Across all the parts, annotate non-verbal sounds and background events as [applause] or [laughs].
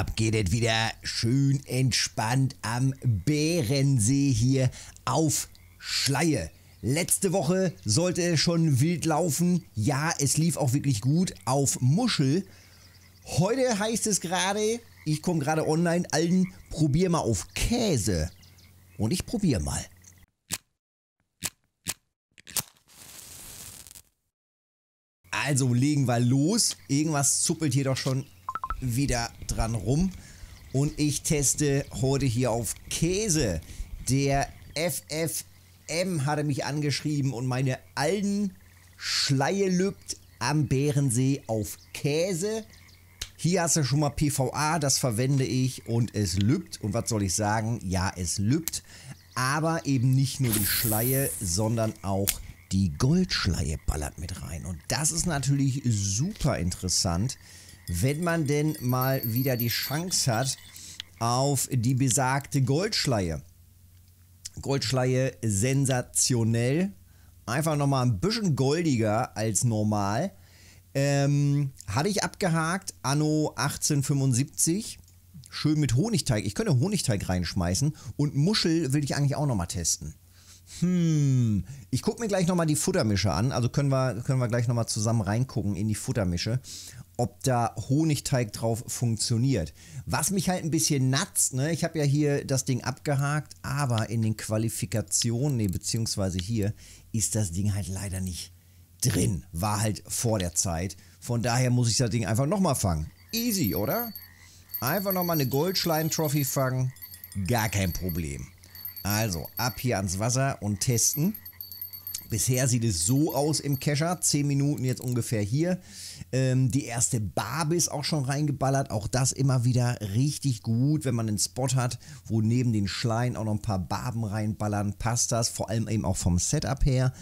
Ab geht es wieder schön entspannt am Bärensee hier auf Schleie. Letzte Woche sollte es schon wild laufen. Ja, es lief auch wirklich gut auf Muschel. Heute heißt es gerade, ich komme gerade online, allen, probier mal auf Käse. Und ich probiere mal. Also legen wir los. Irgendwas zuppelt hier doch schon wieder dran rum. Und ich teste heute hier auf Käse. Der FFM hatte mich angeschrieben und meine alten Schleie lübt am Bärensee auf Käse. Hier hast du schon mal PVA, das verwende ich und es lübt. Und was soll ich sagen? Ja, es lübt. Aber eben nicht nur die Schleie, sondern auch die Goldschleie ballert mit rein. Und das ist natürlich super interessant wenn man denn mal wieder die Chance hat auf die besagte Goldschleie. Goldschleie sensationell. Einfach nochmal ein bisschen goldiger als normal. Ähm, hatte ich abgehakt, anno 1875. Schön mit Honigteig. Ich könnte Honigteig reinschmeißen. Und Muschel will ich eigentlich auch nochmal testen. Hm, ich gucke mir gleich nochmal die Futtermische an. Also können wir, können wir gleich nochmal zusammen reingucken in die Futtermische, ob da Honigteig drauf funktioniert. Was mich halt ein bisschen natzt, ne? ich habe ja hier das Ding abgehakt, aber in den Qualifikationen, ne, beziehungsweise hier, ist das Ding halt leider nicht drin. War halt vor der Zeit. Von daher muss ich das Ding einfach nochmal fangen. Easy, oder? Einfach nochmal eine Goldschleim-Trophy fangen. Gar kein Problem. Also, ab hier ans Wasser und testen. Bisher sieht es so aus im Kescher. 10 Minuten jetzt ungefähr hier. Ähm, die erste Barbe ist auch schon reingeballert. Auch das immer wieder richtig gut, wenn man einen Spot hat, wo neben den Schleien auch noch ein paar Barben reinballern. Passt das, vor allem eben auch vom Setup her.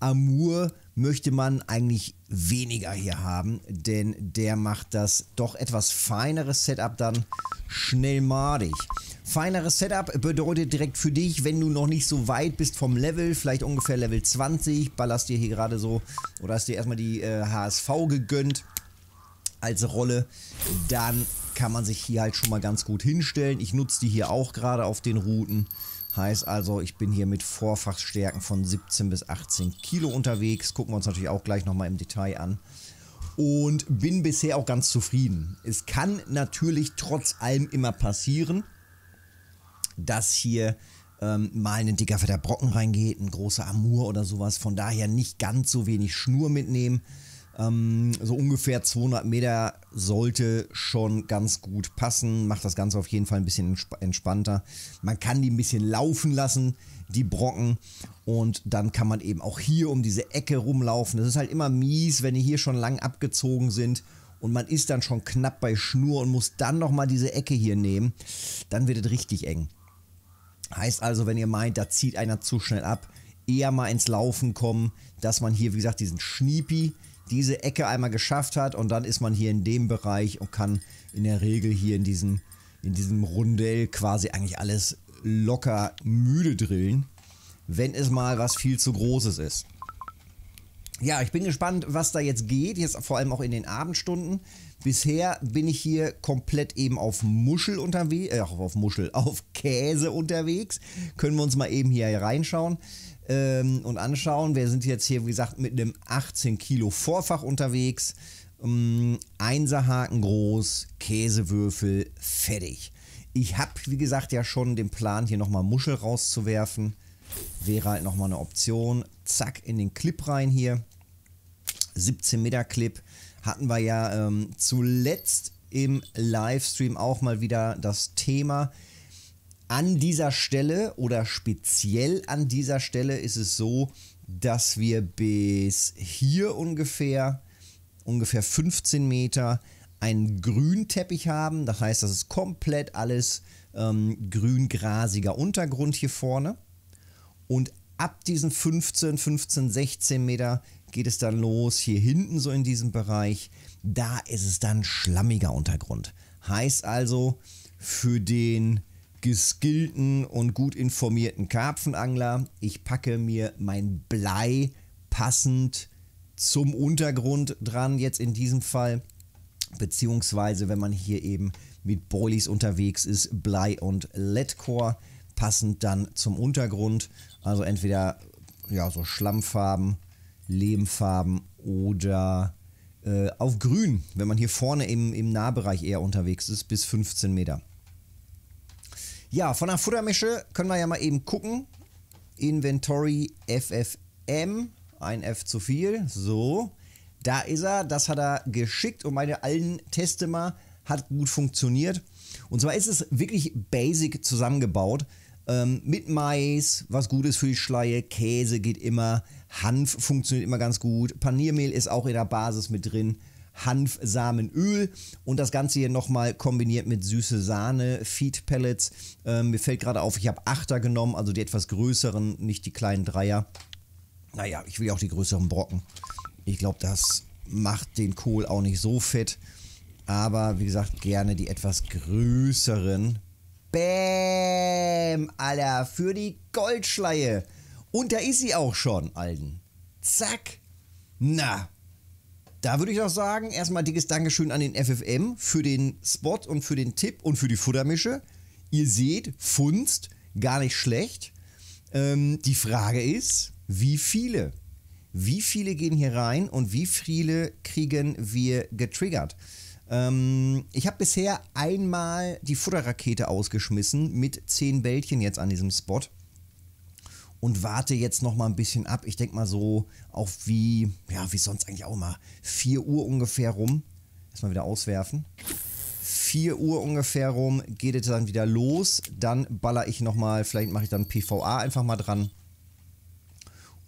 Amour möchte man eigentlich weniger hier haben, denn der macht das doch etwas feinere Setup dann schnell madig. Feineres Setup bedeutet direkt für dich, wenn du noch nicht so weit bist vom Level, vielleicht ungefähr Level 20, ballerst dir hier gerade so oder hast dir erstmal die äh, HSV gegönnt als Rolle, dann kann man sich hier halt schon mal ganz gut hinstellen. Ich nutze die hier auch gerade auf den Routen Heißt also, ich bin hier mit Vorfachstärken von 17 bis 18 Kilo unterwegs. Gucken wir uns natürlich auch gleich nochmal im Detail an. Und bin bisher auch ganz zufrieden. Es kann natürlich trotz allem immer passieren, dass hier ähm, mal ein dicker fetter Brocken reingeht, ein großer Amur oder sowas. Von daher nicht ganz so wenig Schnur mitnehmen. Ähm, so ungefähr 200 Meter sollte schon ganz gut passen. Macht das Ganze auf jeden Fall ein bisschen entspannter. Man kann die ein bisschen laufen lassen, die Brocken. Und dann kann man eben auch hier um diese Ecke rumlaufen. Das ist halt immer mies, wenn die hier schon lang abgezogen sind und man ist dann schon knapp bei Schnur und muss dann nochmal diese Ecke hier nehmen. Dann wird es richtig eng. Heißt also, wenn ihr meint, da zieht einer zu schnell ab, eher mal ins Laufen kommen, dass man hier, wie gesagt, diesen Schniepi, diese Ecke einmal geschafft hat und dann ist man hier in dem Bereich und kann in der Regel hier in diesem, in diesem Rundell quasi eigentlich alles locker müde drillen, wenn es mal was viel zu Großes ist. Ja, ich bin gespannt, was da jetzt geht, jetzt vor allem auch in den Abendstunden. Bisher bin ich hier komplett eben auf Muschel unterwegs, äh, auf Muschel, [laughs] auf Käse unterwegs. Können wir uns mal eben hier reinschauen ähm, und anschauen. Wir sind jetzt hier, wie gesagt, mit einem 18 Kilo Vorfach unterwegs. Ähm, Einserhaken groß, Käsewürfel, fertig. Ich habe, wie gesagt, ja schon den Plan, hier nochmal Muschel rauszuwerfen. Wäre halt nochmal eine Option. Zack, in den Clip rein hier. 17 Meter Clip hatten wir ja ähm, zuletzt im Livestream auch mal wieder das Thema. An dieser Stelle oder speziell an dieser Stelle ist es so, dass wir bis hier ungefähr, ungefähr 15 Meter, einen Grünteppich haben. Das heißt, das ist komplett alles ähm, grüngrasiger Untergrund hier vorne. Und ab diesen 15, 15, 16 Meter geht es dann los, hier hinten so in diesem Bereich. Da ist es dann schlammiger Untergrund. Heißt also, für den geskillten und gut informierten Karpfenangler, ich packe mir mein Blei passend zum Untergrund dran, jetzt in diesem Fall. Beziehungsweise, wenn man hier eben mit Boilies unterwegs ist, Blei und Leadcore passend dann zum Untergrund also entweder ja, so Schlammfarben, Lehmfarben oder äh, auf Grün, wenn man hier vorne im, im Nahbereich eher unterwegs ist, bis 15 Meter. Ja, von der Futtermische können wir ja mal eben gucken. Inventory FFM, ein F zu viel, so. Da ist er, das hat er geschickt und meine allen Teste mal, hat gut funktioniert. Und zwar ist es wirklich basic zusammengebaut. Ähm, mit Mais, was gut ist für die Schleie, Käse geht immer, Hanf funktioniert immer ganz gut, Paniermehl ist auch in der Basis mit drin. Hanfsamenöl und das Ganze hier nochmal kombiniert mit süße Sahne, Feed Pellets. Ähm, mir fällt gerade auf, ich habe Achter genommen, also die etwas größeren, nicht die kleinen Dreier. Naja, ich will auch die größeren Brocken. Ich glaube, das macht den Kohl auch nicht so fett. Aber wie gesagt, gerne die etwas größeren Bäm, Alter, für die Goldschleie. Und da ist sie auch schon, Alden. Zack. Na, da würde ich doch sagen, erstmal dickes Dankeschön an den FFM für den Spot und für den Tipp und für die Futtermische. Ihr seht, Funst, gar nicht schlecht. Ähm, die Frage ist, wie viele? Wie viele gehen hier rein und wie viele kriegen wir getriggert? Ähm, ich habe bisher einmal die Futterrakete ausgeschmissen mit 10 Bällchen jetzt an diesem Spot und warte jetzt noch mal ein bisschen ab. Ich denke mal so auf wie, ja, wie sonst eigentlich auch immer. 4 Uhr ungefähr rum. Erstmal wieder auswerfen. 4 Uhr ungefähr rum geht es dann wieder los. Dann baller ich noch mal, vielleicht mache ich dann PVA einfach mal dran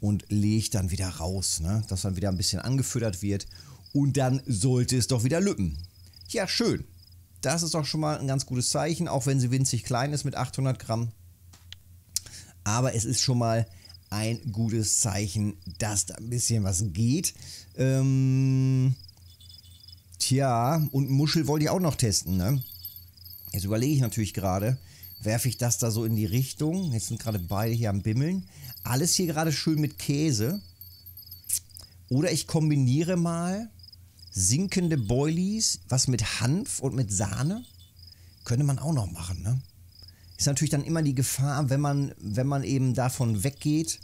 und lege dann wieder raus, ne? dass dann wieder ein bisschen angefüttert wird und dann sollte es doch wieder lüppen. Ja, schön. Das ist doch schon mal ein ganz gutes Zeichen, auch wenn sie winzig klein ist mit 800 Gramm. Aber es ist schon mal ein gutes Zeichen, dass da ein bisschen was geht. Ähm, tja, und Muschel wollte ich auch noch testen. Ne? Jetzt überlege ich natürlich gerade, werfe ich das da so in die Richtung? Jetzt sind gerade beide hier am Bimmeln. Alles hier gerade schön mit Käse. Oder ich kombiniere mal sinkende Boilies, was mit Hanf und mit Sahne. Könnte man auch noch machen, ne? Ist natürlich dann immer die Gefahr, wenn man, wenn man eben davon weggeht,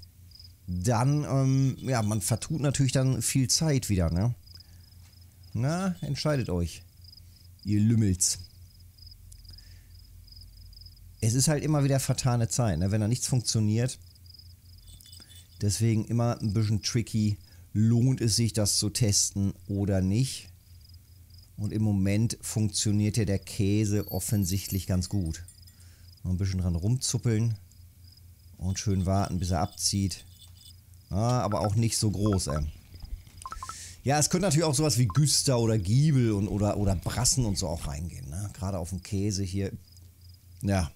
dann, ähm, ja, man vertut natürlich dann viel Zeit wieder, ne? Na, entscheidet euch, ihr Lümmels. Es ist halt immer wieder vertane Zeit, ne? Wenn da nichts funktioniert. Deswegen immer ein bisschen tricky lohnt es sich, das zu testen oder nicht. Und im Moment funktioniert ja der Käse offensichtlich ganz gut. Mal ein bisschen dran rumzuppeln und schön warten, bis er abzieht. Ja, ah, aber auch nicht so groß, ey. Ja, es könnte natürlich auch sowas wie Güster oder Giebel und, oder, oder Brassen und so auch reingehen. Ne? Gerade auf dem Käse hier. Ja,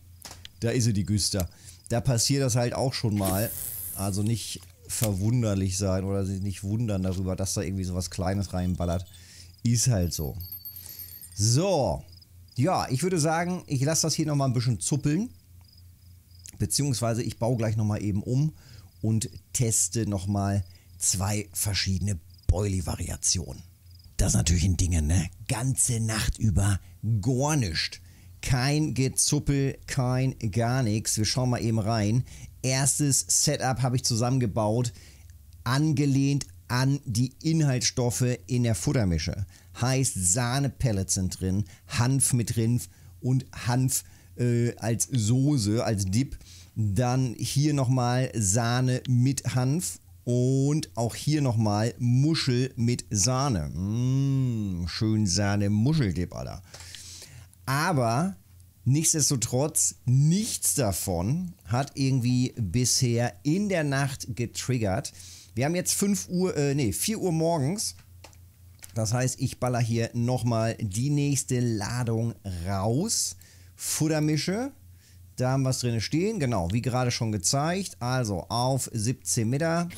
da ist sie, die Güster. Da passiert das halt auch schon mal. Also nicht verwunderlich sein oder sich nicht wundern darüber, dass da irgendwie so was Kleines reinballert. Ist halt so. So. Ja, ich würde sagen, ich lasse das hier nochmal ein bisschen zuppeln. Beziehungsweise ich baue gleich nochmal eben um und teste nochmal zwei verschiedene boily variationen Das ist natürlich ein Ding, ne? Ganze Nacht über gornischt. Kein Gezuppel, kein gar nichts. Wir schauen mal eben rein. Erstes Setup habe ich zusammengebaut, angelehnt an die Inhaltsstoffe in der Futtermische. Heißt, Sahnepellets sind drin, Hanf mit Rinf und Hanf äh, als Soße, als Dip. Dann hier nochmal Sahne mit Hanf und auch hier nochmal Muschel mit Sahne. Mmh, schön Sahne-Muscheldip, Alter. Aber nichtsdestotrotz, nichts davon hat irgendwie bisher in der Nacht getriggert. Wir haben jetzt 5 Uhr, äh, nee, 4 Uhr morgens. Das heißt, ich baller hier nochmal die nächste Ladung raus. Futtermische. Da haben wir es drin stehen. Genau, wie gerade schon gezeigt. Also auf 17 Meter.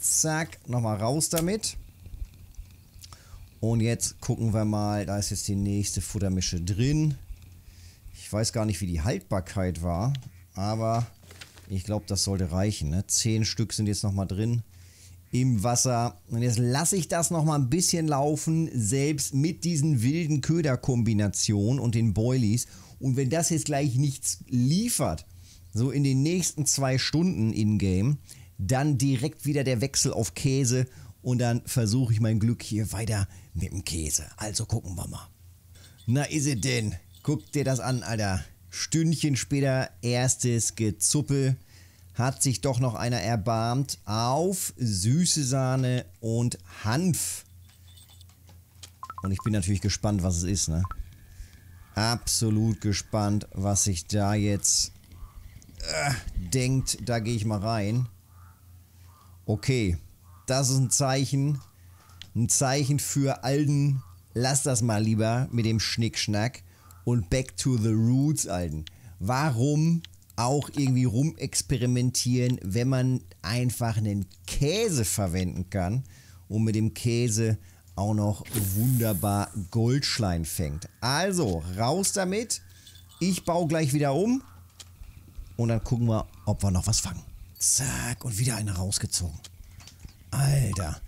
Zack, nochmal raus damit. Und jetzt gucken wir mal, da ist jetzt die nächste Futtermische drin. Ich weiß gar nicht, wie die Haltbarkeit war, aber ich glaube, das sollte reichen. Ne? Zehn Stück sind jetzt nochmal drin im Wasser. Und jetzt lasse ich das nochmal ein bisschen laufen, selbst mit diesen wilden Köderkombinationen und den Boilies. Und wenn das jetzt gleich nichts liefert, so in den nächsten zwei Stunden in-game, dann direkt wieder der Wechsel auf Käse und dann versuche ich mein Glück hier weiter mit dem Käse. Also gucken wir mal. Na, ist es denn? Guck dir das an, Alter. Stündchen später, erstes Gezuppel. Hat sich doch noch einer erbarmt auf süße Sahne und Hanf. Und ich bin natürlich gespannt, was es ist, ne? Absolut gespannt, was sich da jetzt äh, denkt. Da gehe ich mal rein. Okay das ist ein Zeichen. Ein Zeichen für Alden, lass das mal lieber mit dem Schnickschnack und back to the roots, Alden. Warum auch irgendwie rumexperimentieren, wenn man einfach einen Käse verwenden kann und mit dem Käse auch noch wunderbar Goldschlein fängt. Also, raus damit. Ich baue gleich wieder um. Und dann gucken wir, ob wir noch was fangen. Zack, und wieder eine rausgezogen. Alter.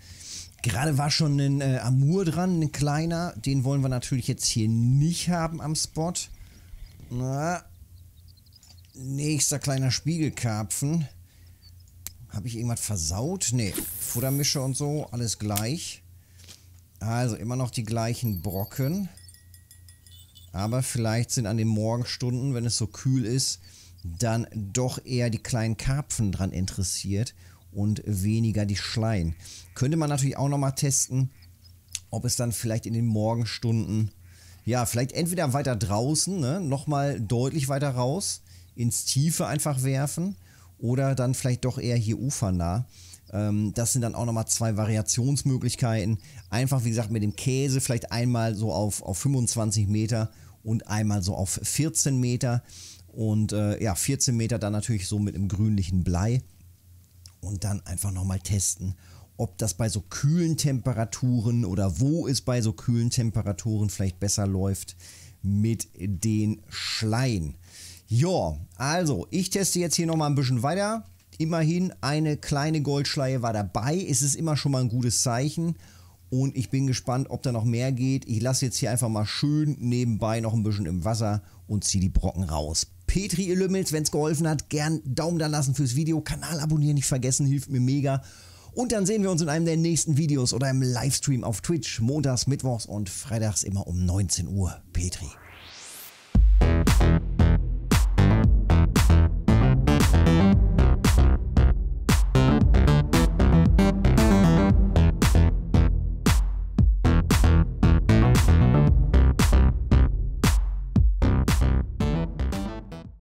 Gerade war schon ein äh, Amur dran, ein kleiner. Den wollen wir natürlich jetzt hier nicht haben am Spot. Na, nächster kleiner Spiegelkarpfen. Habe ich irgendwas versaut? Nee, Futtermische und so, alles gleich. Also immer noch die gleichen Brocken. Aber vielleicht sind an den Morgenstunden, wenn es so kühl ist, dann doch eher die kleinen Karpfen dran interessiert und weniger die Schleien. Könnte man natürlich auch nochmal testen, ob es dann vielleicht in den Morgenstunden, ja, vielleicht entweder weiter draußen, ne, nochmal deutlich weiter raus, ins Tiefe einfach werfen oder dann vielleicht doch eher hier ufernah. Ähm, das sind dann auch nochmal zwei Variationsmöglichkeiten. Einfach, wie gesagt, mit dem Käse vielleicht einmal so auf, auf 25 Meter und einmal so auf 14 Meter. Und äh, ja, 14 Meter dann natürlich so mit einem grünlichen Blei und dann einfach nochmal testen, ob das bei so kühlen Temperaturen oder wo es bei so kühlen Temperaturen vielleicht besser läuft mit den Schleien. Ja, also ich teste jetzt hier nochmal ein bisschen weiter. Immerhin eine kleine Goldschleie war dabei. Es ist immer schon mal ein gutes Zeichen. Und ich bin gespannt, ob da noch mehr geht. Ich lasse jetzt hier einfach mal schön nebenbei noch ein bisschen im Wasser und ziehe die Brocken raus. Petri, ihr Lümmels, wenn es geholfen hat, gern Daumen da lassen fürs Video, Kanal abonnieren nicht vergessen, hilft mir mega. Und dann sehen wir uns in einem der nächsten Videos oder im Livestream auf Twitch, montags, mittwochs und freitags immer um 19 Uhr. Petri.